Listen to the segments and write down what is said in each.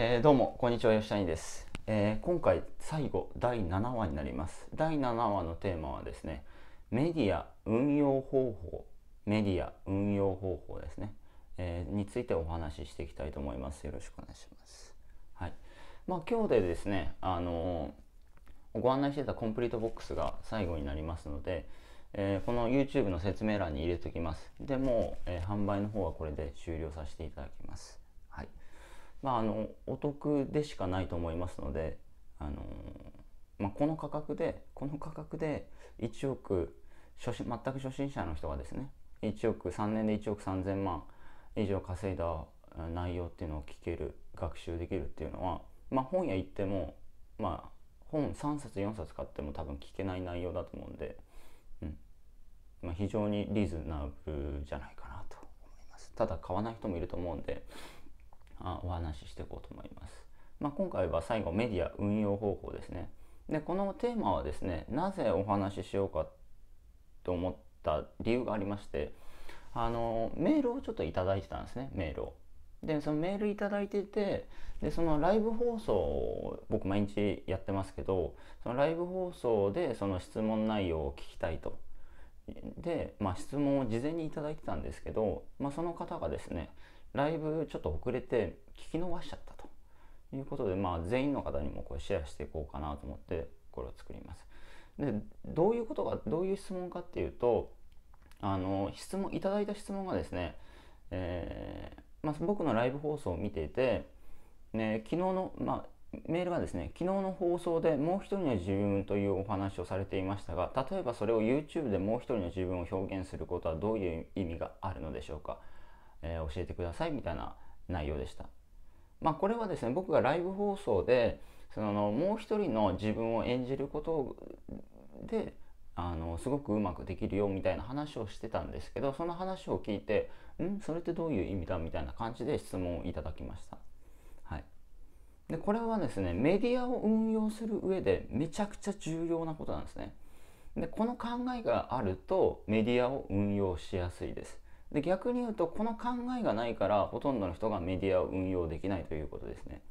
えー、どうもこんにちは吉谷です、えー、今回最後第7話になります第7話のテーマはですねメディア運用方法メディア運用方法ですね、えー、についてお話ししていきたいと思いますよろしくお願いしますはいまあ、今日でですねあのご案内してたコンプリートボックスが最後になりますので、えこの YouTube の説明欄に入れておきますでも、え販売の方はこれで終了させていただきますまあ、あのお得でしかないと思いますので、あのまあ、この価格でこの価格で1億初心全く初心者の人がですね1億3年で1億3,000万以上稼いだ内容っていうのを聞ける学習できるっていうのは、まあ、本屋行っても、まあ、本3冊4冊買っても多分聞けない内容だと思うんで、うんまあ、非常にリーズナブルじゃないかなと思います。ただ買わない人もいると思うんであお話ししていこうと思います。まあ、今回は最後メディア運用方法ですね。でこのテーマはですねなぜお話ししようかと思った理由がありましてあのメールをちょっと頂いてたんですねメールを。でそのメール頂いててでそのライブ放送を僕毎日やってますけどそのライブ放送でその質問内容を聞きたいと。で、まあ、質問を事前に頂いてたんですけど、まあ、その方がですねライブちょっと遅れて聞き逃しちゃったということで、まあ、全員の方にもこれシェアしていこうかなと思ってこれを作ります。でどういうことがどういう質問かっていうとあの質問いただいた質問がですね、えー、まあ、僕のライブ放送を見ていて、ね、昨日の、まあ、メールがですね昨日の放送でもう一人の自分というお話をされていましたが例えばそれを YouTube でもう一人の自分を表現することはどういう意味があるのでしょうかえー、教えてくださいみたいな内容でした。まあ、これはですね僕がライブ放送でそのもう一人の自分を演じることであのすごくうまくできるよみたいな話をしてたんですけどその話を聞いて「んそれってどういう意味だ?」みたいな感じで質問をいただきました。はい、でこれはですねメディアを運用する上でめちゃくちゃ重要なことなんですね。でこの考えがあるとメディアを運用しやすいです。で逆に言うとこの考えがないからほとんどの人がメディアを運用できないということですね。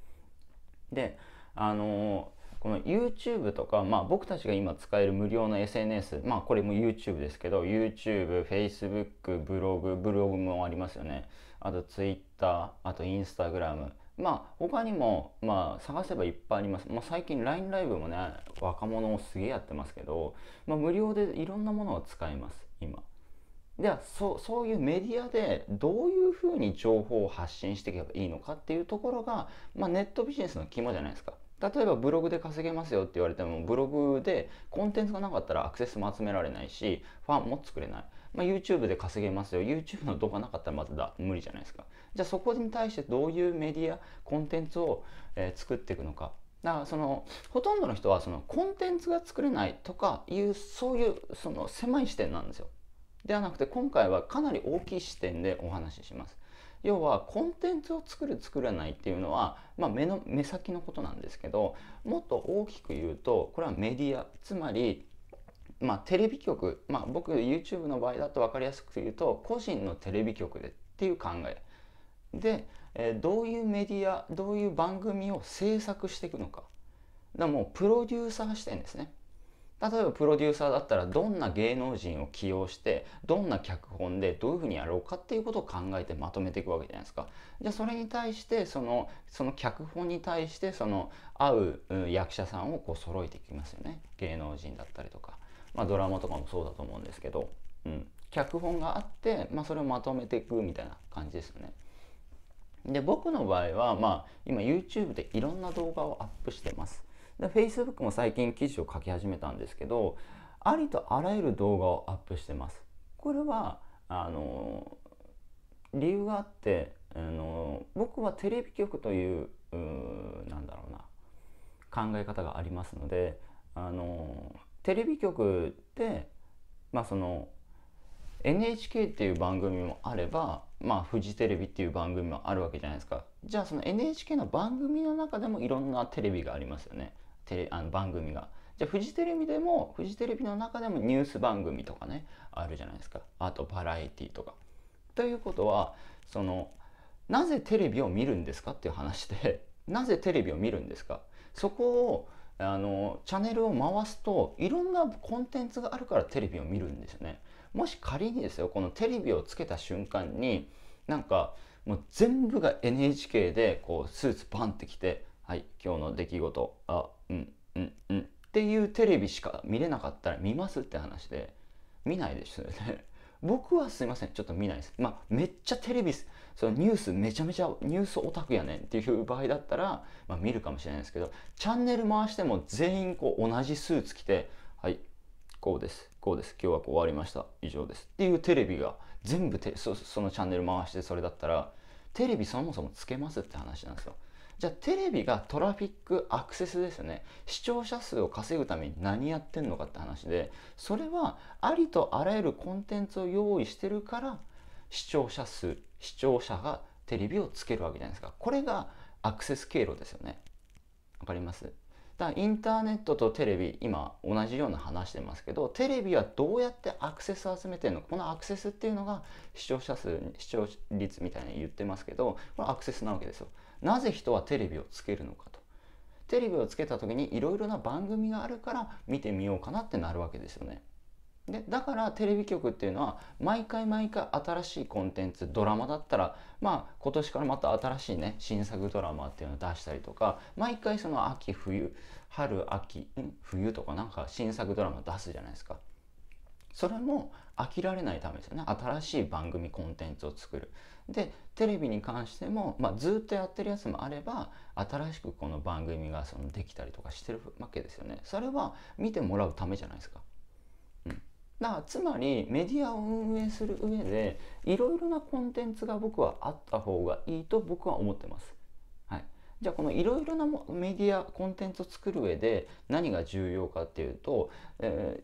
であのこの YouTube とか、まあ、僕たちが今使える無料の SNS、まあ、これも YouTube ですけど YouTube、Facebook、ブログ、ブログもありますよねあと Twitter、あと Instagram まあ他にも、まあ、探せばいっぱいあります、まあ、最近 LINE ライブもね若者をすげえやってますけど、まあ、無料でいろんなものを使えます今ではそそういうメディアでどういうふうに情報を発信していけばいいのかっていうところが、まあ、ネットビジネスの肝じゃないですか。例えばブログで稼げますよって言われてもブログでコンテンツがなかったらアクセスも集められないしファンも作れない、まあ、YouTube で稼げますよ YouTube の動画なかったらまだ無理じゃないですかじゃあそこに対してどういうメディアコンテンツを、えー、作っていくのかだからそのほとんどの人はそのコンテンツが作れないとかいうそういうその狭い視点なんですよではなくて今回はかなり大きい視点でお話しします。要はコンテンツを作る作らないっていうのは、まあ、目の目先のことなんですけどもっと大きく言うとこれはメディアつまりまあ、テレビ局、まあ、僕 YouTube の場合だと分かりやすく言うと個人のテレビ局でっていう考えで、えー、どういうメディアどういう番組を制作していくのかだかもうプロデューサー視点ですね例えばプロデューサーだったらどんな芸能人を起用してどんな脚本でどういうふうにやろうかっていうことを考えてまとめていくわけじゃないですか。じゃあそれに対してそのその脚本に対してその合う役者さんをこう揃えていきますよね芸能人だったりとか、まあ、ドラマとかもそうだと思うんですけど、うん、脚本があって、まあ、それをまとめていくみたいな感じですよね。で僕の場合は、まあ、今 YouTube でいろんな動画をアップしてます。で Facebook も最近記事を書き始めたんですけどありとあらゆる動画をアップしてますこれはあの理由があってあの僕はテレビ局といううなんだろうな考え方がありますのであのテレビ局ってまあその NHK っていう番組もあれば、まあ、フジテレビっていう番組もあるわけじゃないですかじゃあその NHK の番組の中でもいろんなテレビがありますよねテレあの番組が。じゃあフジテレビでもフジテレビの中でもニュース番組とかねあるじゃないですかあとバラエティとか。ということはそのなぜテレビを見るんですかっていう話で なぜテレビを見るんですかそこをあのチャンネルを回すといろんなコンテンツがあるからテレビを見るんですよね。もし仮にですよこのテレビをつけた瞬間になんかもう全部が NHK でこうスーツパンってきて「はい今日の出来事あうんうんうんっていうテレビしか見れなかったら見ますって話で見ないですよね僕はすいませんちょっと見ないですまあめっちゃテレビそのニュースめちゃめちゃニュースオタクやねんっていう場合だったら、まあ、見るかもしれないですけどチャンネル回しても全員こう同じスーツ着てはいこうですこうです今日はこう終わりました以上ですっていうテレビが全部てそのチャンネル回してそれだったらテレビそもそもつけますって話なんですよじゃあテレビがトラフィックアクセスですね視聴者数を稼ぐために何やってんのかって話でそれはありとあらゆるコンテンツを用意してるから視聴者数視聴者がテレビをつけるわけじゃないですかこれがアクセス経路ですよねわかりますだからインターネットとテレビ今同じような話してますけどテレビはどうやってアクセスを集めてるのかこのアクセスっていうのが視聴者数視聴率みたいに言ってますけどこれアクセスなわけですよなぜ人はテレビをつけるのかとテレビをつけた時にいろいろな番組があるから見てみようかなってなるわけですよね。でだからテレビ局っていうのは毎回毎回新しいコンテンツドラマだったらまあ今年からまた新しいね新作ドラマっていうのを出したりとか毎回その秋冬春秋冬とかなんか新作ドラマ出すじゃないですか。それも飽きられないためですよね新しい番組コンテンツを作るでテレビに関しても、まあ、ずっとやってるやつもあれば新しくこの番組がそのできたりとかしてるわけですよねそれは見てもらうためじゃないですか。うん、だからつまりメディアを運営する上でいろいろなコンテンツが僕はあった方がいいと僕は思ってます。はい、じゃあこのいろいろなメディアコンテンツを作る上で何が重要かっていうと、え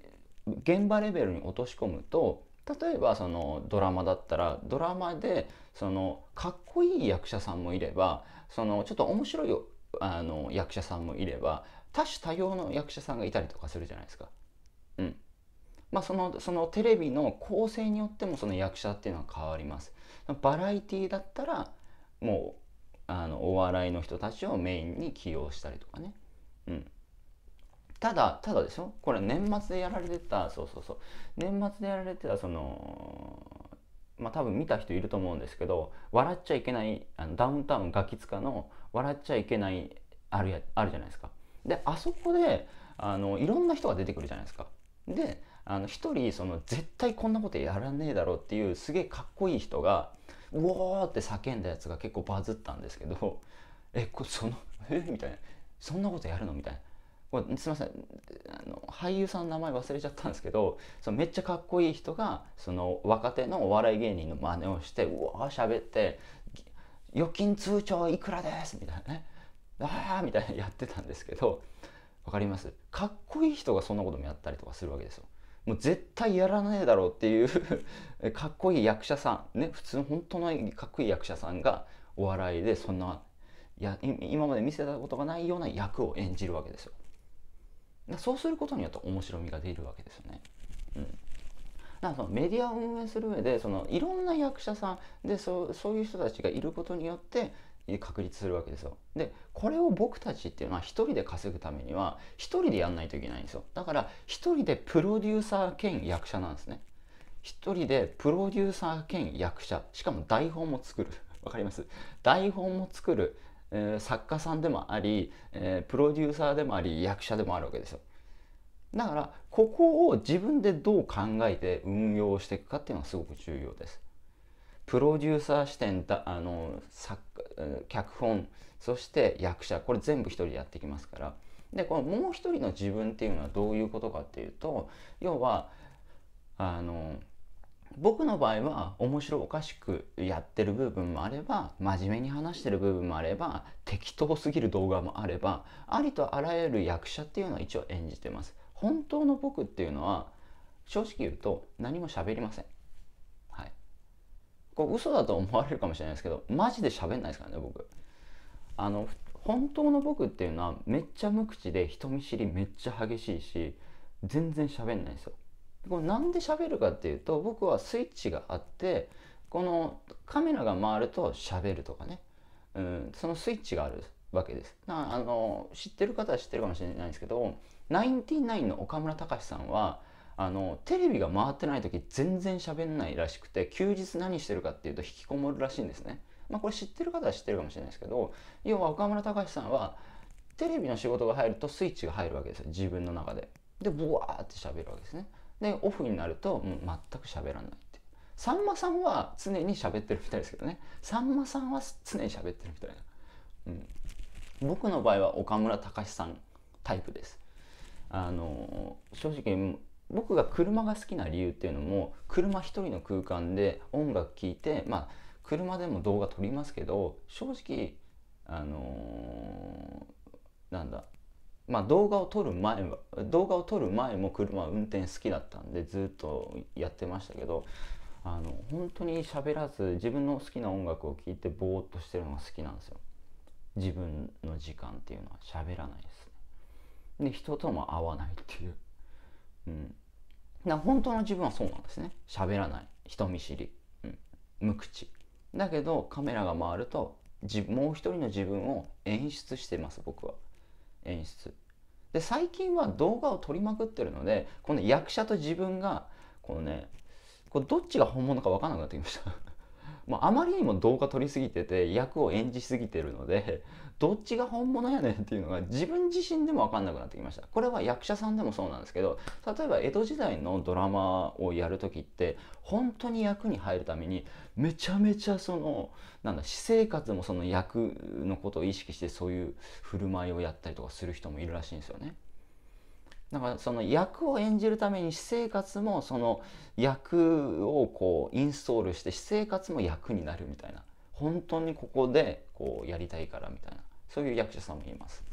ー、現場レベルに落とし込むと例えばそのドラマだったらドラマでそのかっこいい役者さんもいればそのちょっと面白いあの役者さんもいれば多種多様の役者さんがいたりとかするじゃないですか。うんまあ、そのそのテレビの構成によってもその役者っていうのは変わります。バラエティだったらもうあのお笑いの人たちをメインに起用したりとかね。うん、ただただでしょこれ年末でやられてたそうそうそう年末でやられてたそのまあ多分見た人いると思うんですけど笑っちゃいけないあのダウンタウンガキ使の笑っちゃいけないあるやあるじゃないですかであそこであのいろんな人が出てくるじゃないですかであの1人その絶対こんなことやらねえだろうっていうすげえかっこいい人がうおーって叫んだやつが結構バズったんですけどえこそのえみたいなそんなことやるのみたいなこれすみませんあの俳優さんの名前忘れちゃったんですけどそのめっちゃかっこいい人がその若手のお笑い芸人の真似をしてうわー喋って「預金通帳いくらです」みたいなね「ああ」みたいなやってたんですけどわかりますかっこいい人がそんなこともやったりとかするわけですよ。もう絶対やらねえだろうっていう かっこいい役者さんね普通本当のかっこいい役者さんがお笑いでそんないや今まで見せたことがないような役を演じるわけですよ。そうすることによって面白みが出るわけですよね。うんそのメディアを運営する上でそのいろんな役者さんでそうそういう人たちがいることによって確立するわけですよ。でこれを僕たちっていうのは一人で稼ぐためには一人でやんないといけないんですよ。だから一人でプロデューサー兼役者なんですね。一人でプロデューサー兼役者しかも台本も作る わかります台本も作るえー、作家さんでもあり、えー、プロデューサーでもあり役者でもあるわけですよ。だからここを自分でどう考えて運用していくかっていうのがすごく重要です。プロデューサー視点だあの作脚本そして役者これ全部一人でやってきますからでこのもう一人の自分っていうのはどういうことかっていうと要はあの僕の場合は面白おかしくやってる部分もあれば真面目に話してる部分もあれば適当すぎる動画もあればありとあらゆる役者っていうのは一応演じてます本当の僕っていうのは正直言うと何も喋りませんはいこれ嘘だと思われるかもしれないですけどマジで喋んないですからね僕あの本当の僕っていうのはめっちゃ無口で人見知りめっちゃ激しいし全然喋んないんですよこれなんで喋るかっていうと僕はスイッチがあってこのカメラが回ると喋るとかね、うん、そのスイッチがあるわけです。なあの知ってる方は知ってるかもしれないんですけどナインティナインの岡村隆史さんはあのテレビが回ってない時全然喋んないらしくて休日何してるかっていうと引きこもるらしいんですね。まあ、これ知ってる方は知ってるかもしれないですけど要は岡村隆史さんはテレビの仕事が入るとスイッチが入るわけですよ自分の中で。でブワーって喋るわけですね。でオフになるともう全く喋らないってさんまさんは常に喋ってるみたいですけどねさんまさんは常に喋ってるみたいな、うん、僕の場合は岡村隆史さんタイプですあの正直僕が車が好きな理由っていうのも車一人の空間で音楽聴いてまあ車でも動画撮りますけど正直あのー、なんだまあ、動画を撮る前は動画を撮る前も車運転好きだったんでずっとやってましたけどあの本当に喋らず自分の好きな音楽を聴いてぼーっとしてるのが好きなんですよ自分の時間っていうのは喋らないですねで人とも会わないっていううんな本当の自分はそうなんですね喋らない人見知り、うん、無口だけどカメラが回るともう一人の自分を演出してます僕は演出で最近は動画を撮りまくってるのでこの役者と自分がこのねこれどっちが本物か分かんなくなってきましたまあまりにも動画撮りすぎてて役を演じすぎてるので どっちが本物やねんっていうのが自分自身でも分かんなくなってきましたこれは役者さんでもそうなんですけど例えば江戸時代のドラマをやる時って本当に役に入るためにめちゃめちゃそのなんだ私生活もその役のことを意識してそういう振る舞いをやったりとかする人もいるらしいんですよね。なんかその役を演じるために私生活もその役をこうインストールして私生活も役になるみたいな本当にここでこうやりたいからみたいなそういう役者さんもいます。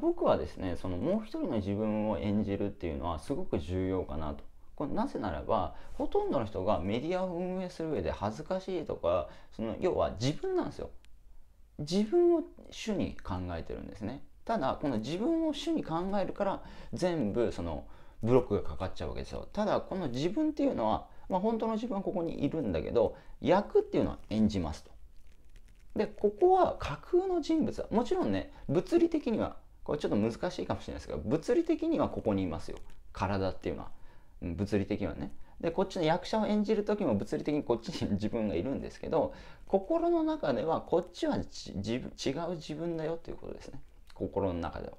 僕はですねそのもう一人の自分を演じるっていうのはすごく重要かなとこれなぜならばほとんどの人がメディアを運営する上で恥ずかしいとかその要は自分なんですよ自分を主に考えてるんですねただこの自分を主に考えるから全部そのブロックがかかっちゃうわけですよただこの自分っていうのは、まあ、本当の自分はここにいるんだけど役っていうのは演じますとでここは架空の人物はもちろんね物理的にはこれちょっと難しいかもしれないですけど物理的にはここにいますよ体っていうのは物理的にはねでこっちの役者を演じる時も物理的にこっちに自分がいるんですけど心の中ではこっちは違う自分だよっていうことですね。心の中では。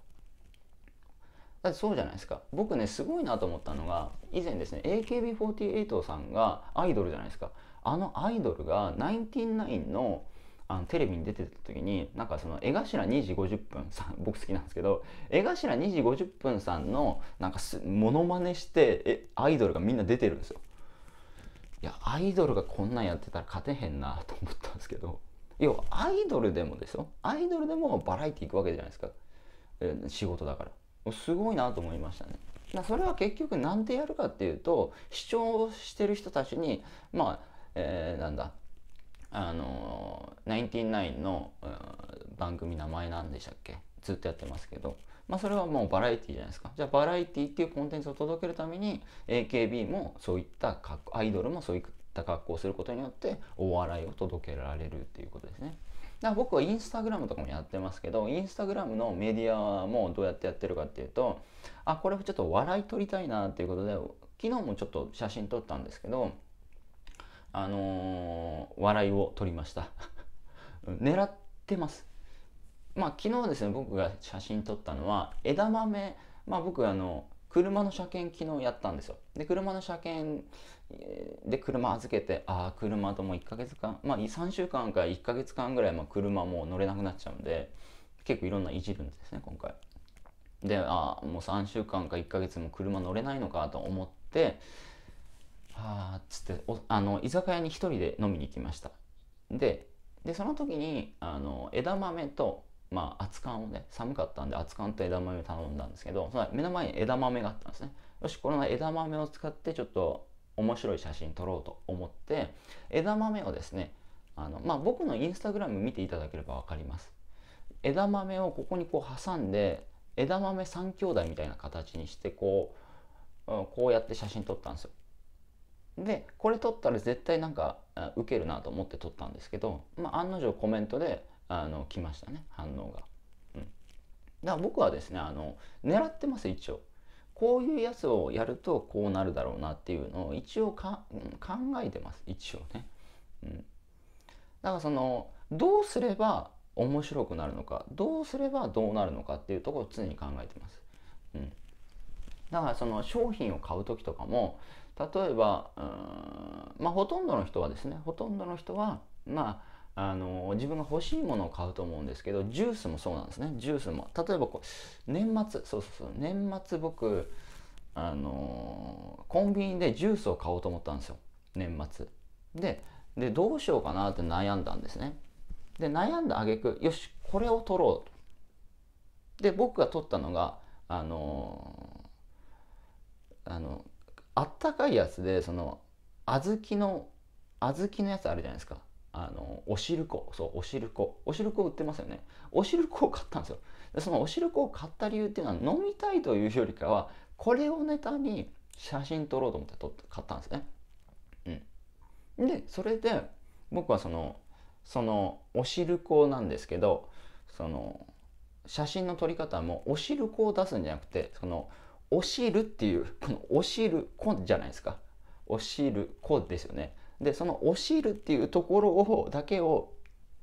だってそうじゃないですか僕ねすごいなと思ったのが以前ですね AKB48 さんがアイドルじゃないですかあのアイドルがナインティナインのあのテレビに出てた時になんかその江頭2時50分さん 僕好きなんですけど江頭2時50分さんのなんかすモノマネしてえアイドルがみんな出てるんですよ。いやアイドルがこんなんやってたら勝てへんなと思ったんですけど。要はアイドルでもですよアイドルでもバラエティ行くわけじゃないですか、えー、仕事だからすごいなと思いましたねだそれは結局何でやるかっていうと視聴してる人たちにまあ、えー、なんだあのナインティナインの、うん、番組名前なんでしたっけずっとやってますけど、まあ、それはもうバラエティじゃないですかじゃあバラエティっていうコンテンツを届けるために AKB もそういったアイドルもそういた格好をすることによってお笑いを届けられるっていうことですね。だから僕はインスタグラムとかもやってますけどインスタグラムのメディアもどうやってやってるかっていうとあこれちょっと笑い取りたいなっていうことで昨日もちょっと写真撮ったんですけどあのー、笑いを撮りました 狙ってますまあ昨日ですね僕が写真撮ったのは枝豆まあ僕あの車の車検昨日やったんですよ。で、車の車検で車預けて、ああ、車ともう1ヶ月間、まあ3週間か1ヶ月間ぐらい、まあ、車もう乗れなくなっちゃうんで、結構いろんないじるんですね、今回。で、ああ、もう3週間か1ヶ月も車乗れないのかと思って、ああ、つってお、あの、居酒屋に1人で飲みに行きました。で、でその時にあの枝豆とまあ、厚缶をね、寒かったんで厚缶と枝豆を頼んだんですけど、その目の前に枝豆があったんですね。よし、この枝豆を使ってちょっと面白い写真撮ろうと思って、枝豆をですね、あのまあ、僕のインスタグラム見ていただければ分かります。枝豆をここにこう挟んで、枝豆3兄弟みたいな形にしてこう、うん、こうやって写真撮ったんですよ。でこれ撮ったら絶対なんかウケるなと思って撮ったんですけど、まあ、案の定コメントであの来ましたね反応が。うん、だから僕はですねあの狙ってます一応。こういうやつをやるとこうなるだろうなっていうのを一応か考えてます一応ね。うん、だからそのどうすれば面白くなるのかどうすればどうなるのかっていうところを常に考えてます。うん、だからその商品を買う時とかも例えばうんまあほとんどの人はですねほとんどの人はまああの自分が欲しいものを買うと思うんですけどジュースもそうなんですねジュースも例えばこう年末そうそうそう年末僕あのコンビニでジュースを買おうと思ったんですよ年末ででどうしようかなって悩んだんですねで悩んだ挙句よしこれを取ろうとで僕が取ったのがあのあのあったかいやつでその小豆の小豆のやつあるじゃないですかあのおしるこそうおしるこおしるこ売ってますよねおしるこを買ったんですよでそのおしるこを買った理由っていうのは飲みたいというよりかはこれをネタに写真撮ろうと思って撮って買ったんですねうんでそれで僕はそのそのおしるこなんですけどその写真の撮り方もおしるこを出すんじゃなくてそのおしるっていうこのおしるこじゃないですかおしるこですよねでその「おしる」っていうところをだけを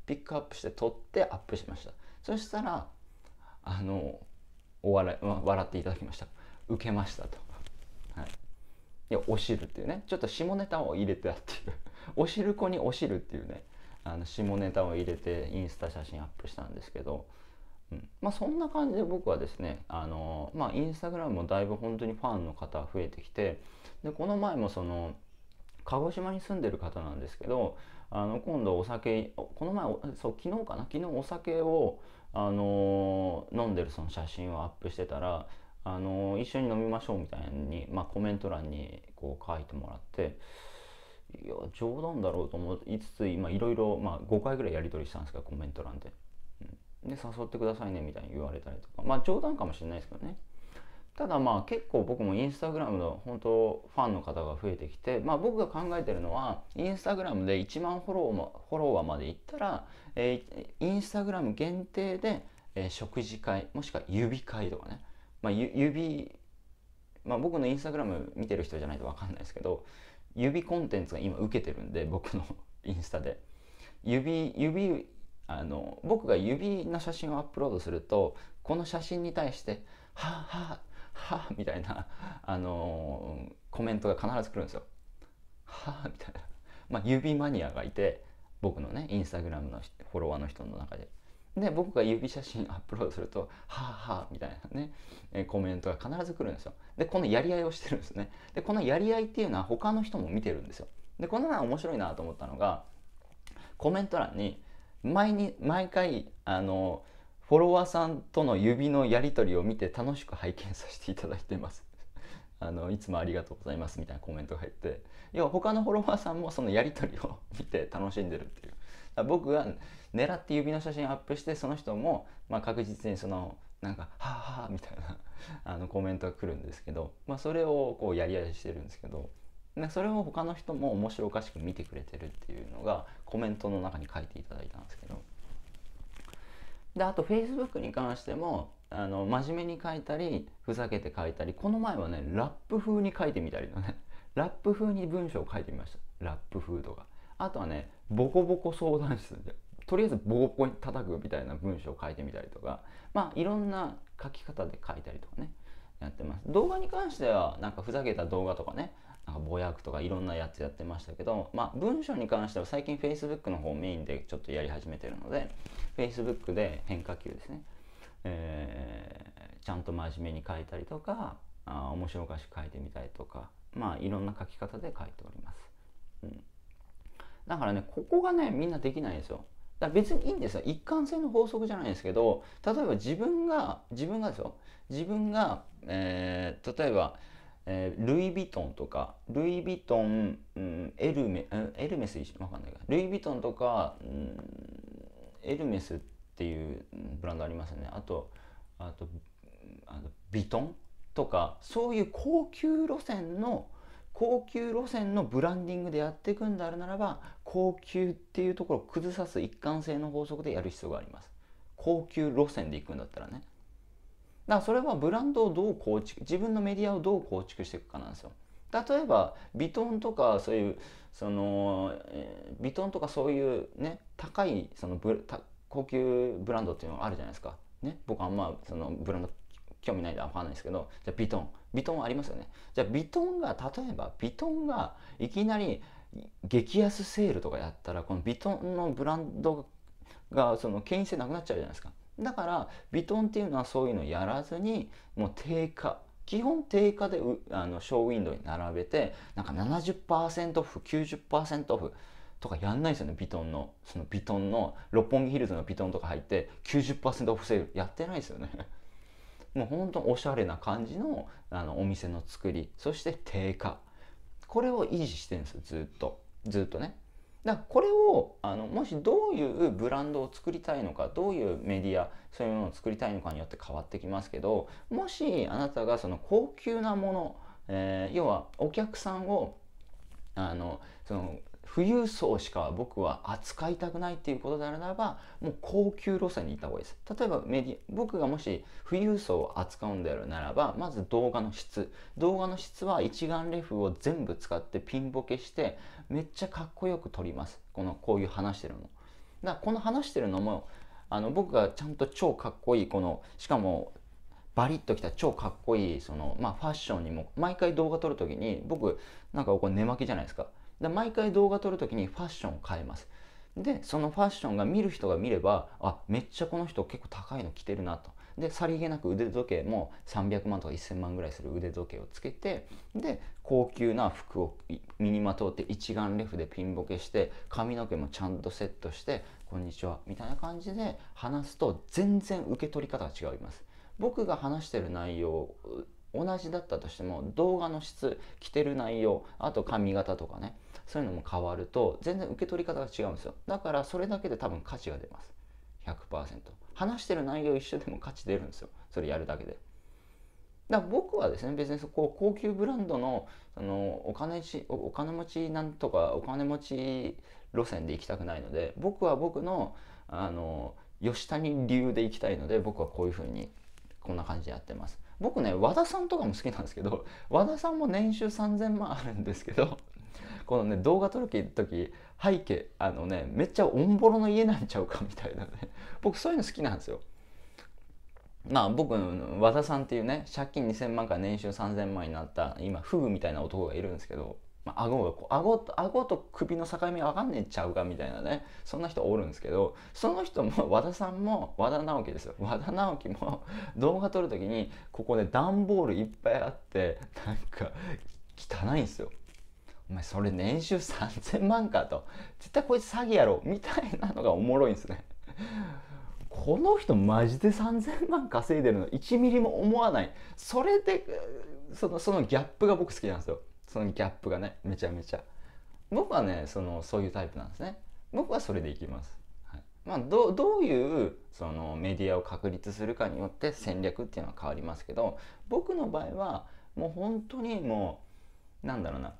ピックアップして撮ってアップしましたそしたらあのお笑い、まあ、笑っていただきました受けましたと、はい、いやおしるっていうねちょっと下ネタを入れてあっていうおしるこにおしるっていうねあの下ネタを入れてインスタ写真アップしたんですけど、うんまあ、そんな感じで僕はですねあの、まあ、インスタグラムもだいぶ本当にファンの方増えてきてでこの前もその鹿児島に住んでる方なんですけどあの今度お酒この前そう昨日かな昨日お酒を、あのー、飲んでるその写真をアップしてたら、あのー、一緒に飲みましょうみたいに、まあ、コメント欄にこう書いてもらっていや冗談だろうと思いつつ今いろいろ5回ぐらいやり取りしたんですけどコメント欄で。で誘ってくださいねみたいに言われたりとかまあ冗談かもしれないですけどねただまあ結構僕もインスタグラムの本当ファンの方が増えてきて、まあ、僕が考えてるのはインスタグラムで1万フォローフォロワーまでいったら、えー、インスタグラム限定で、えー、食事会もしくは指会とかね、まあ、指、まあ、僕のインスタグラム見てる人じゃないと分かんないですけど指コンテンツが今受けてるんで僕の インスタで指指あの僕が指の写真をアップロードするとこの写真に対して「はあはあ」はあみたいな、あのー、コメントが必ず来るんですよ。はあみたいな。まあ、指マニアがいて、僕のね、インスタグラムのフォロワーの人の中で。で、僕が指写真アップロードすると、はあはあみたいなね、えコメントが必ず来るんですよ。で、このやり合いをしてるんですね。で、このやり合いっていうのは他の人も見てるんですよ。で、こののは面白いなと思ったのが、コメント欄に、前に毎回あのフォロワーさんとの指のやり取りを見て楽しく拝見させていただいています あのいつもありがとうございますみたいなコメントが入って要は他のフォロワーさんもそのやり取りを見て楽しんでるっていう僕が狙って指の写真アップしてその人も、まあ、確実にそのなんか「はあはあ」みたいな あのコメントが来るんですけど、まあ、それをこうやり合いしてるんですけどそれを他の人も面白おかしく見てくれてるっていうのがコメントの中に書いていただいたんですけどであと Facebook に関してもあの真面目に書いたりふざけて書いたりこの前はねラップ風に書いてみたりのね ラップ風に文章を書いてみましたラップ風とかあとはねボコボコ相談室でとりあえずボコボコに叩くみたいな文章を書いてみたりとかまあいろんな書き方で書いたりとかねやってます動画に関してはなんかふざけた動画とかねなんかぼやくとかいろんなやつやってましたけど、まあ、文章に関しては最近 Facebook の方メインでちょっとやり始めてるので Facebook で変化球ですね、えー、ちゃんと真面目に書いたりとかあ面白おかしく書いてみたりとか、まあ、いろんな書き方で書いております、うん、だからねここがねみんなできないんですよだから別にいいんですよ一貫性の法則じゃないですけど例えば自分が自分がですよ自分が、えー、例えばえー、ルイ・ヴィトンとかルイ・ヴィトン、うん、エルメエルメスわかんないかルイ・ヴィトンとか、うん、エルメスっていうブランドありますねあとあとあのヴィトンとかそういう高級路線の高級路線のブランディングでやっていくんであるならば高級っていうところを崩さす一貫性の法則でやる必要があります高級路線で行くんだったらねだからそれはブランドをどう構築自分のメディアをどう構築していくかなんですよ例えばヴィトンとかそういうそのヴィトンとかそういうね高いそのブ高級ブランドっていうのがあるじゃないですかね僕あんまそのブランド興味ないんで分かんないですけどじゃあヴィトンヴィトンありますよねじゃあヴィトンが例えばヴィトンがいきなり激安セールとかやったらこのヴィトンのブランドがその権引性なくなっちゃうじゃないですかだからヴィトンっていうのはそういうのやらずにもう定価基本定価であのショーウィンドウに並べてなんか70%オフ90%オフとかやんないですよねヴィトンのそのヴィトンの六本木ヒルズのヴィトンとか入って90%オフセールやってないですよね もうほんとおしゃれな感じのあのお店の作りそして定価これを維持してるんですよずっとずっとねだこれをあのもしどういうブランドを作りたいのかどういうメディアそういうものを作りたいのかによって変わってきますけどもしあなたがその高級なもの、えー、要はお客さんをあのその富裕層しか僕は扱いたくないっていうことであればもう高級路線に行った方がいいです例えばメディ僕がもし富裕層を扱うんであるならばまず動画の質動画の質は一眼レフを全部使ってピンボケしてめっちゃかっこよく撮りますこのこういう話してるのだこの話してるのもあの僕がちゃんと超かっこいいこのしかもバリッときた超かっこいいその、まあ、ファッションにも毎回動画撮る時に僕なんかこう寝巻きじゃないですかで毎回動画撮る時にファッションを変えますでそのファッションが見る人が見ればあめっちゃこの人結構高いの着てるなとでさりげなく腕時計も300万とか1000万ぐらいする腕時計をつけてで高級な服を身にまとって一眼レフでピンボケして髪の毛もちゃんとセットして「こんにちは」みたいな感じで話すと全然受け取り方が違います。僕が話してる内容同じだったとしても動画の質着てる内容あと髪型とかねそういうのも変わると全然受け取り方が違うんですよだからそれだけで多分価値が出ます100%話してる内容一緒でも価値出るんですよそれやるだけでだから僕はですね別にそこ高級ブランドのそのお金ちお金持ちなんとかお金持ち路線で行きたくないので僕は僕のあの吉谷流で行きたいので僕はこういうふうにこんな感じでやってます僕ね和田さんとかも好きなんですけど和田さんも年収3000万あるんですけどこのね動画撮る時背景あのねめっちゃおんぼろの家なんちゃうかみたいなね 僕そういうの好きなんですよまあ僕和田さんっていうね借金2000万から年収3000万になった今フグみたいな男がいるんですけど、まあ、顎がこう顎と顎と首の境目分かんねえんちゃうかみたいなねそんな人おるんですけどその人も和田さんも和田直樹ですよ和田直樹も動画撮る時にここで段ボールいっぱいあってなんか汚いんですよお前それ年収3000万かと絶対こいつ詐欺やろみたいなのがおもろいんですねこの人マジで3000万稼いでるの1ミリも思わないそれでそのそのギャップが僕好きなんですよそのギャップがねめちゃめちゃ僕はねそのそういうタイプなんですね僕はそれでいきます、はいまあ、どどういうそのメディアを確立するかによって戦略っていうのは変わりますけど僕の場合はもう本当にもうなんだろうな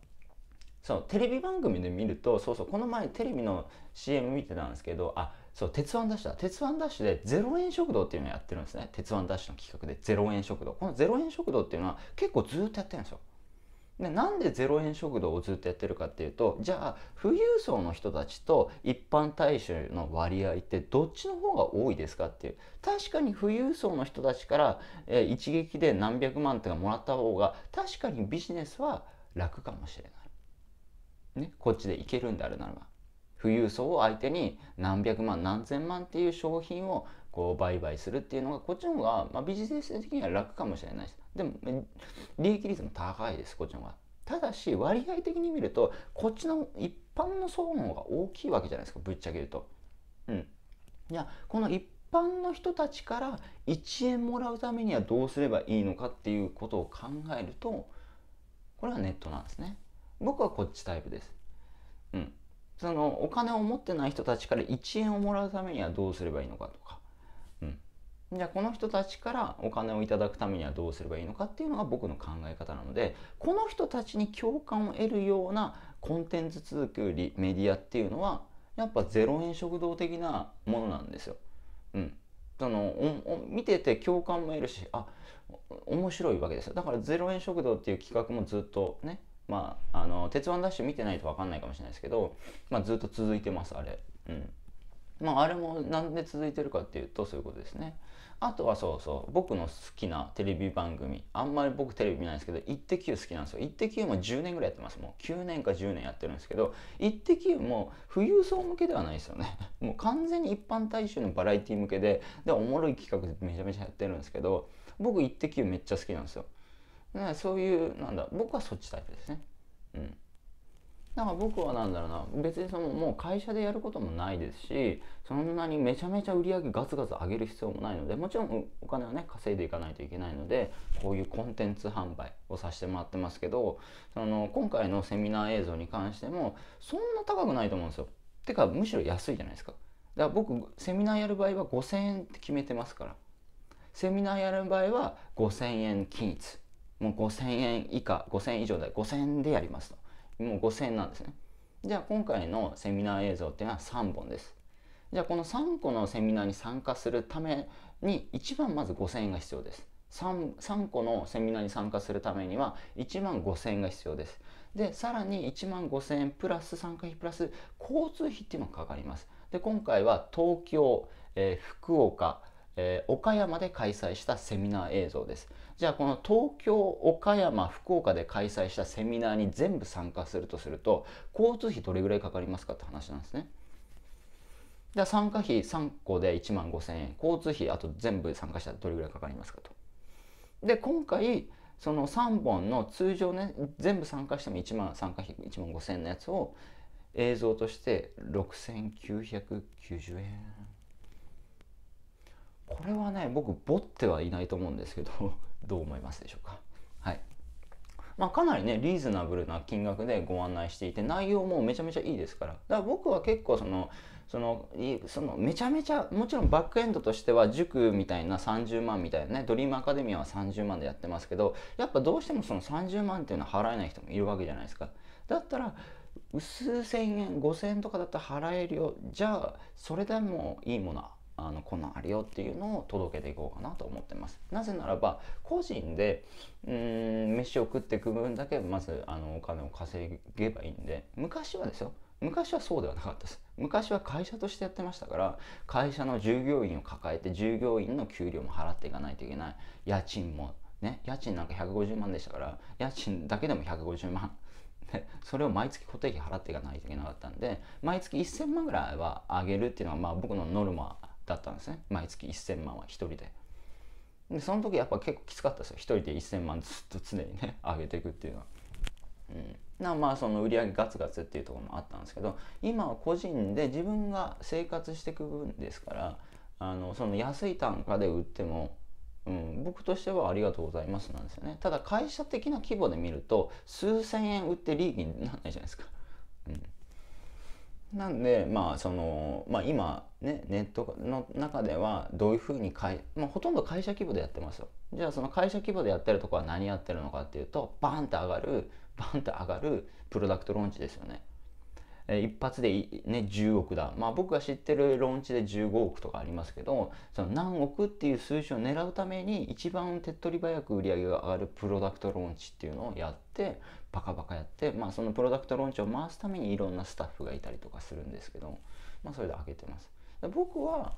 そのテレビ番組で見るとそうそうこの前テレビの CM 見てたんですけどあそう「鉄腕ダッシュ」だ「鉄腕ダッシュ」で「0円食堂」っていうのをやってるんですね「鉄腕ダッシュ」の企画で「0円食堂」この「0円食堂」っていうのは結構ずっとやってるんですよ。でなんで0円食堂をずっとやってるかっていうとじゃあ富裕層の人たちと一般大衆の割合ってどっちの方が多いですかっていう確かに富裕層の人たちから、えー、一撃で何百万とかもらった方が確かにビジネスは楽かもしれない。ね、こっちでいけるんであるならば富裕層を相手に何百万何千万っていう商品をこう売買するっていうのがこっちの方が、まあ、ビジネス的には楽かもしれないですでも利益率も高いですこっちの方がただし割合的に見るとこっちの一般の層の方が大きいわけじゃないですかぶっちゃけ言うとうんいやこの一般の人たちから1円もらうためにはどうすればいいのかっていうことを考えるとこれはネットなんですね僕はこっちタイプです。うん。そのお金を持ってない人たちから1円をもらうためにはどうすればいいのかとか、うん、じゃあこの人たちからお金をいただくためにはどうすればいいのかっていうのが僕の考え方なのでこの人たちに共感を得るようなコンテンツ続くメディアっていうのはやっぱ0円食堂的なものなんですよ。うん、その見てて共感も得るしあ面白いわけですよだから0円食堂っていう企画もずっとねまあ、あの、鉄腕ダッシュ見てないと分かんないかもしれないですけど、まあ、ずっと続いてます、あれ。うん。まあ、あれもなんで続いてるかっていうと、そういうことですね。あとはそうそう、僕の好きなテレビ番組、あんまり僕テレビ見ないんですけど、イッテ Q 好きなんですよ。イッテ Q も10年ぐらいやってます。もう9年か10年やってるんですけど、イッテ Q も富裕層向けではないですよね。もう完全に一般大衆のバラエティ向けで、で、おもろい企画でめちゃめちゃやってるんですけど、僕イッテ Q めっちゃ好きなんですよ。ね、そういうなんだ僕はそっちタイプですねうんだから僕は何だろうな別にそのもう会社でやることもないですしそんなにめちゃめちゃ売り上げガツガツ上げる必要もないのでもちろんお金はね稼いでいかないといけないのでこういうコンテンツ販売をさせてもらってますけどその今回のセミナー映像に関してもそんな高くないと思うんですよてかむしろ安いじゃないですかだから僕セミナーやる場合は5000円って決めてますからセミナーやる場合は5000円均一もう5000円以下5000円以上で5000円でやりますともう5000円なんですねじゃあ今回のセミナー映像っていうのは3本ですじゃあこの3個のセミナーに参加するために一番まず5000円が必要です 3, 3個のセミナーに参加するためには1万5000円が必要ですでさらに1万5000円プラス参加費プラス交通費っていうのがかかりますで今回は東京、えー、福岡えー、岡山で開催したセミナー映像です。じゃあこの東京、岡山、福岡で開催したセミナーに全部参加するとすると交通費どれぐらいかかりますかって話なんですね。じゃ参加費3個で1万5000円交通費あと全部参加したらどれぐらいかかりますかと。で今回その3本の通常ね全部参加しても1万参加費1万5000円のやつを映像として6990円。これはね僕ボッてはいないと思うんですけど どう思いますでしょうかはいまあ、かなりねリーズナブルな金額でご案内していて内容もめちゃめちゃいいですからだから僕は結構そのそのそのめちゃめちゃもちろんバックエンドとしては塾みたいな30万みたいなねドリームアカデミアは30万でやってますけどやっぱどうしてもその30万っていうのは払えない人もいるわけじゃないですかだったら数千円5000円とかだったら払えるよじゃあそれでもいいものあのこんなんあるよっていうのを届けていこうかなと思ってます。なぜならば個人でうん飯を食っていく分だけまずあのお金を稼げばいいんで昔はですよ昔はそうではなかったです。昔は会社としてやってましたから会社の従業員を抱えて従業員の給料も払っていかないといけない家賃もね家賃なんか150万でしたから家賃だけでも150万。でそれを毎月固定費払っていかないといけなかったんで毎月1000万ぐらいは上げるっていうのはまあ僕のノルマだったんですね毎月1000万は1人ででその時やっぱ結構きつかったですよ1人で1000万ずっと常にね上げていくっていうのは。うん、なまあその売り上げガツガツっていうところもあったんですけど今は個人で自分が生活していく分ですからあのその安い単価で売ってもうん、僕としてはありがとうございますなんですよねただ会社的な規模で見ると数千円売って利益にならないじゃないですか、うん、なんでまあその、まあ、今ね、ネットの中ではどういうふうにまあ、ほとんど会社規模でやってますよじゃあその会社規模でやってるとこは何やってるのかっていうとバーンって上がるバーンって上がるプロダクトローンチですよね、えー、一発で、ね、10億だまあ僕が知ってるローンチで15億とかありますけどその何億っていう数字を狙うために一番手っ取り早く売り上げが上がるプロダクトローンチっていうのをやってバカバカやって、まあ、そのプロダクトローンチを回すためにいろんなスタッフがいたりとかするんですけど、まあ、それで上げてます僕は、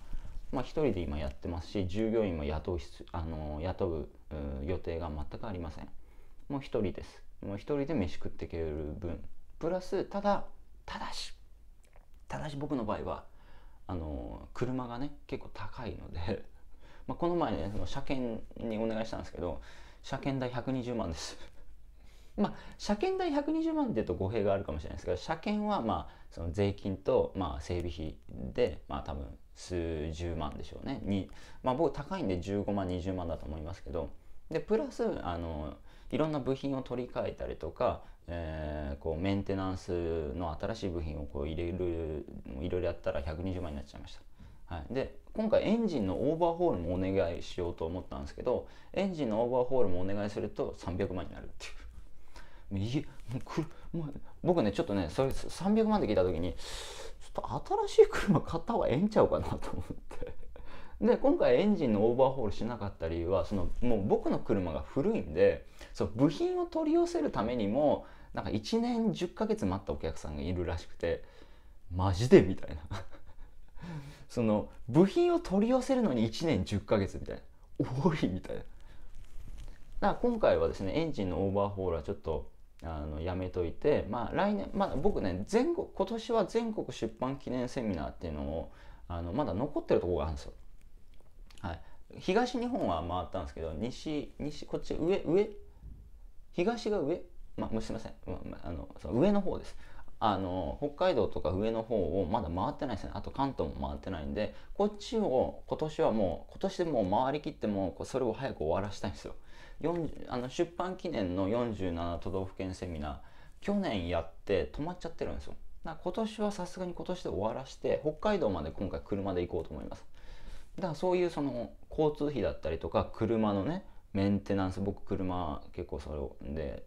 まあ、1人で今やってますし従業員も雇うあの雇う予定が全くありませんもう1人ですもう1人で飯食っていける分プラスただただしただし僕の場合はあの車がね結構高いので まこの前ねその車検にお願いしたんですけど車検代120万ですまあ、車検代120万でと語弊があるかもしれないですけど車検はまあその税金とまあ整備費でまあ多分数十万でしょうねに、まあ、僕高いんで15万20万だと思いますけどでプラスあのいろんな部品を取り替えたりとか、えー、こうメンテナンスの新しい部品をこう入れるいろいろやったら120万になっちゃいました。はい、で今回エンジンのオーバーホールもお願いしようと思ったんですけどエンジンのオーバーホールもお願いすると300万になるっていう。いもうくもう僕ねちょっとねそれ300万で聞いた時にちょっと新しい車買った方がええんちゃうかなと思ってで今回エンジンのオーバーホールしなかった理由はそのもう僕の車が古いんでそう部品を取り寄せるためにもなんか1年10ヶ月待ったお客さんがいるらしくてマジでみたいな その部品を取り寄せるのに1年10ヶ月みたいな多いみたいなだから今回はですねエンジンのオーバーホールはちょっとあのやめといて、まあ、来年、まあ、僕ね全国今年は全国出版記念セミナーっていうのをあのまだ残ってるとこがあるんですよ。はい、東日本は回ったんですけど西西こっち上上東が上、まあ、すいません、まあ、あのその上の方です。あの北海道とか上の方をまだ回ってないですねあと関東も回ってないんでこっちを今年はもう今年でもう回りきってもうそれを早く終わらしたいんですよあの出版記念の47都道府県セミナー去年やって止まっちゃってるんですよだから今年はさすがに今年で終わらして北海道まで今回車で行こうと思いますだからそういうその交通費だったりとか車のねメンテナンス僕車結構それで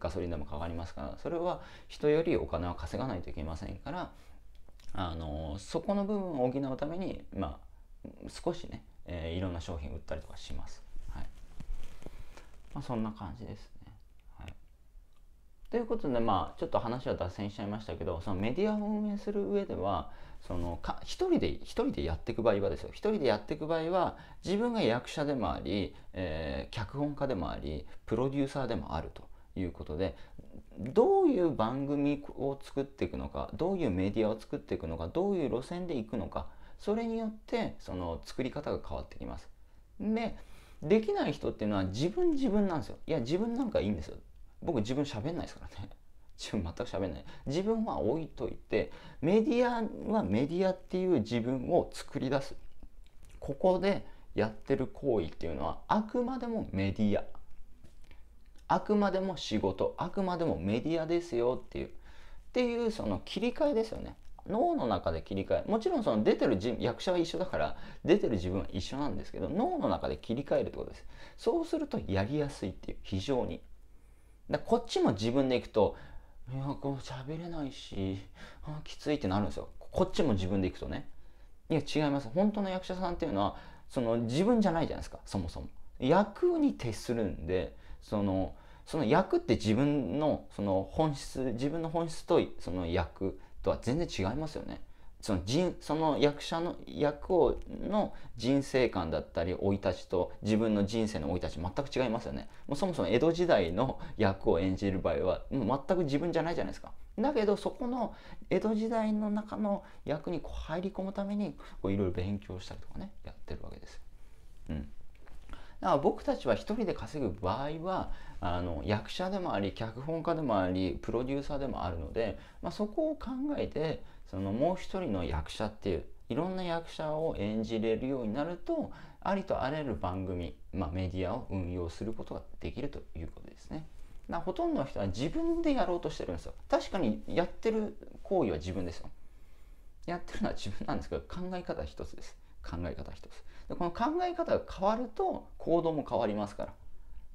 ガソリンでもかかりますからそれは人よりお金は稼がないといけませんからあのそこの部分を補うためにまあ少しね、えー、いろんな商品売ったりとかします。まあ、そんな感じですね。はい、ということで、まあ、ちょっと話は脱線しちゃいましたけどそのメディアを運営する上ではそのか一人で人でやっていく場合はですよ一人でやっていく場合は自分が役者でもあり、えー、脚本家でもありプロデューサーでもあるということでどういう番組を作っていくのかどういうメディアを作っていくのかどういう路線でいくのかそれによってその作り方が変わってきます。でできない人っていうのは自分自分なんですよいや自分なんかいいんですよ僕自分喋んないですからね 自分全く喋んない自分は置いといてメディアはメディアっていう自分を作り出すここでやってる行為っていうのはあくまでもメディアあくまでも仕事あくまでもメディアですよっていうっていうその切り替えですよね脳の中で切り替えもちろんその出てる役者は一緒だから出てる自分は一緒なんですけど脳の中で切り替えるってことですそうするとやりやすいっていう非常にだこっちも自分でいくといやこう喋れないしあきついってなるんですよこっちも自分でいくとねいや違います本当の役者さんっていうのはその自分じゃないじゃないですかそもそも役に徹するんでそのその役って自分のその本質自分の本質とその役とは全然違いますよね。その人その役者の役をの人生観だったり生い立ちと自分の人生の生い立ち全く違いますよねもうそもそも江戸時代の役を演じる場合はもう全く自分じゃないじゃないですかだけどそこの江戸時代の中の役にこう入り込むためにいろいろ勉強したりとかねやってるわけですだから僕たちは1人で稼ぐ場合はあの役者でもあり脚本家でもありプロデューサーでもあるので、まあ、そこを考えてそのもう一人の役者っていういろんな役者を演じれるようになるとありとあらゆる番組、まあ、メディアを運用することができるということですね。なほとんどの人は自分でやろうとしてるんですよ。確かにやってる行為は自分ですよ。やってるのは自分なんですけど考え方一つです。考え方一つでこの考え方が変わると行動も変わりますから、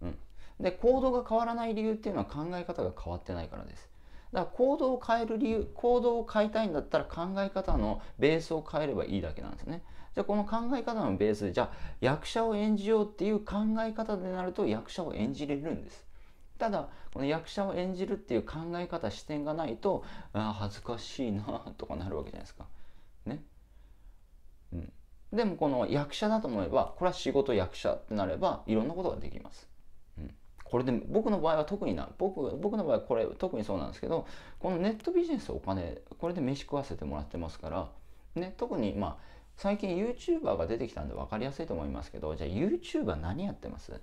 うん、で行動が変わらない理由っていうのは考え方が変わってないからですだから行動を変える理由行動を変えたいんだったら考え方のベースを変えればいいだけなんですねじゃあこの考え方のベースでじゃあ役者を演じようっていう考え方でなると役者を演じれるんですただこの役者を演じるっていう考え方視点がないとあ恥ずかしいなとかなるわけじゃないですか。でもこの役者だと思えばこれは仕事役者ってなればいろんなことができます。うん、これで僕の場合は特にな僕僕の場合はこれ特にそうなんですけどこのネットビジネスお金これで飯食わせてもらってますから、ね、特にまあ最近 YouTuber が出てきたんで分かりやすいと思いますけどじゃあ YouTuber 何やってます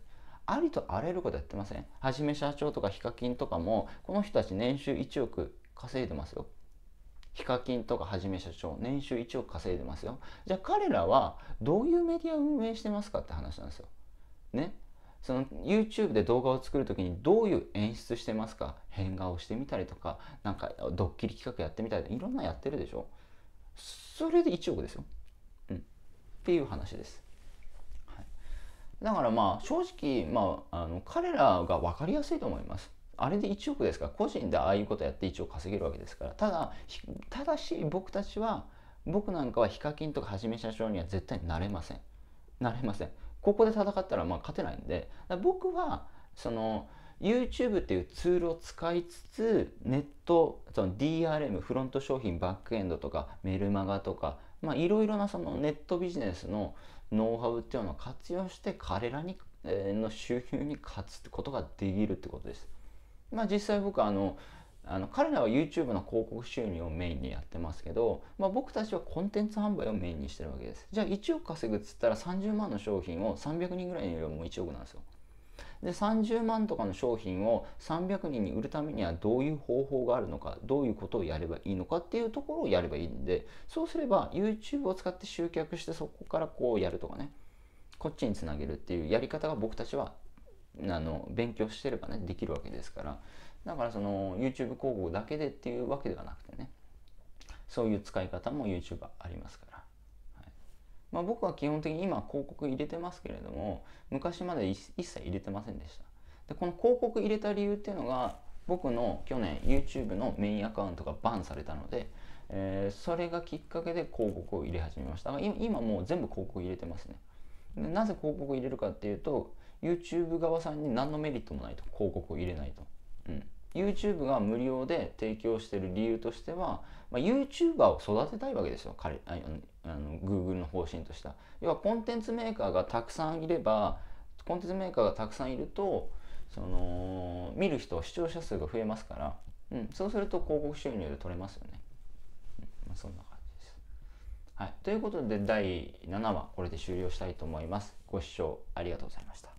ありとあらゆることやってませんはじめ社長とかヒカキンとかもこの人たち年収1億稼いでますよヒカキンとかはじめ社長年収1億稼いでますよじゃあ彼らはどういうメディアを運営してますかって話なんですよ。ねその YouTube で動画を作る時にどういう演出してますか変顔してみたりとかなんかドッキリ企画やってみたりいろんなやってるでしょそれで1億ですよ、うん、っていう話です、はい、だからまあ正直、まあ、あの彼らが分かりやすいと思いますあれで1億ですから個人でああいうことやって1億稼げるわけですからただただし僕たちは僕なんかはヒカキンとかはじめしゃょには絶対なれませんなれませんここで戦ったらまあ勝てないんで僕はその YouTube っていうツールを使いつつネットその DRM フロント商品バックエンドとかメルマガとかまあいろいろなそのネットビジネスのノウハウっていうのを活用して彼らに、えー、の収入に勝つってことができるってことです。まあ、実際僕あのあの彼らは YouTube の広告収入をメインにやってますけど、まあ、僕たちはコンテンツ販売をメインにしてるわけですじゃあ1億稼ぐっつったら30万の商品を300人ぐらいに売ればもう1億なんですよで30万とかの商品を300人に売るためにはどういう方法があるのかどういうことをやればいいのかっていうところをやればいいんでそうすれば YouTube を使って集客してそこからこうやるとかねこっちにつなげるっていうやり方が僕たちはあの勉強してればねできるわけですからだからその YouTube 広告だけでっていうわけではなくてねそういう使い方も YouTube ありますから、はいまあ、僕は基本的に今広告入れてますけれども昔まで一切入れてませんでしたでこの広告入れた理由っていうのが僕の去年 YouTube のメインアカウントがバンされたので、えー、それがきっかけで広告を入れ始めました今もう全部広告入れてますねなぜ広告入れるかっていうと YouTube 側さんに何のメリットもないと広告を入れないと、うん、YouTube が無料で提供してる理由としては、まあ、YouTuber を育てたいわけですよ彼あのあの Google の方針とした要はコンテンツメーカーがたくさんいればコンテンツメーカーがたくさんいるとその見る人視聴者数が増えますから、うん、そうすると広告収入で取れますよね、うんまあ、そんな感じです、はい、ということで第7話これで終了したいと思いますご視聴ありがとうございました